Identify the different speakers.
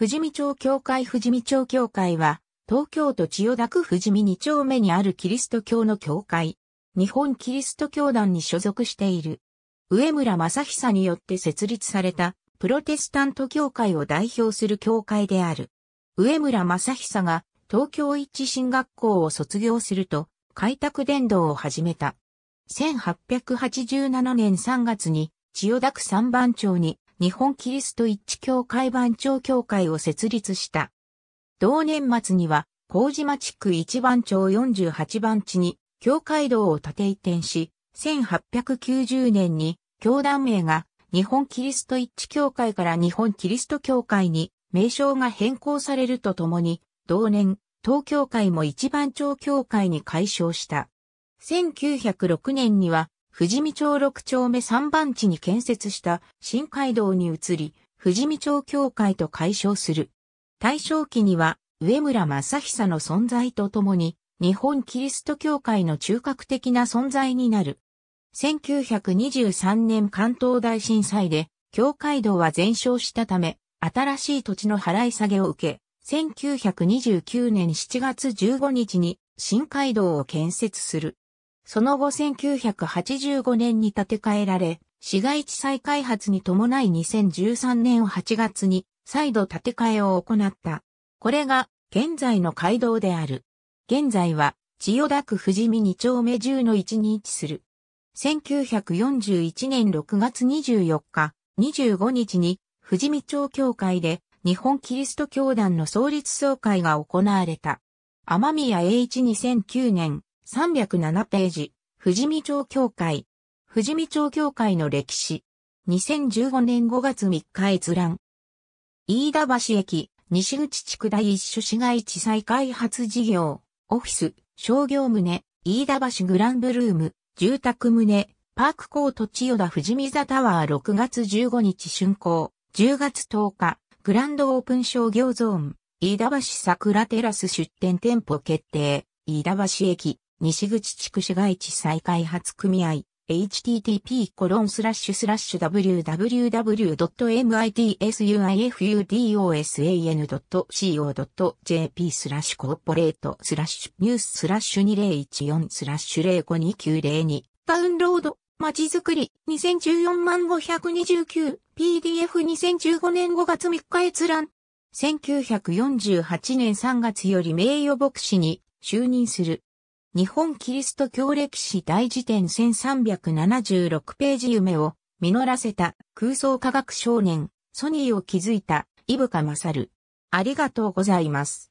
Speaker 1: 富士見町教会富士見町教会は、東京都千代田区富士見2丁目にあるキリスト教の教会。日本キリスト教団に所属している。上村正久によって設立された、プロテスタント教会を代表する教会である。上村正久が、東京一進学校を卒業すると、開拓伝道を始めた。1887年3月に、千代田区三番町に日本キリスト一致協会番長協会を設立した。同年末には、麹島地区一番町48番地に、協会堂を建て移転し、1890年に、教団名が、日本キリスト一致協会から日本キリスト協会に、名称が変更されるとともに、同年、東教会も一番町協会に改称した。1906年には、富士見町六丁目三番地に建設した新街道に移り、富士見町協会と解消する。大正期には、上村正久の存在とともに、日本キリスト教会の中核的な存在になる。1923年関東大震災で、教会道は全焼したため、新しい土地の払い下げを受け、1929年7月15日に新街道を建設する。その後1985年に建て替えられ、市街地再開発に伴い2013年8月に再度建て替えを行った。これが現在の街道である。現在は千代田区富士見2丁目10の1に位置する。1941年6月24日、25日に富士見町協会で日本キリスト教団の創立総会が行われた。天宮栄一2009年307ページ、富士見町協会、富士見町協会の歴史、2015年5月3日閲覧。飯田橋駅、西口地区第一所市街地再開発事業、オフィス、商業棟、飯田橋グランブルーム、住宅棟、パークコート千代田富士見座タワー6月15日竣工、10月10日、グランドオープン商業ゾーン、飯田橋桜テラス出店店舗決定、飯田橋駅、西口地区市街地再開発組合、http://www.mitsuifudosan.co.jp スラッシュコーポレートスラッシュニューススラッシュ2014スラッシュ052902ダウンロードまちづくり2014万 529PDF2015 年5月3日閲覧1948年3月より名誉牧師に就任する。日本キリスト教歴史大辞典1376ページ夢を実らせた空想科学少年、ソニーを築いたイブカマサル。ありがとうございます。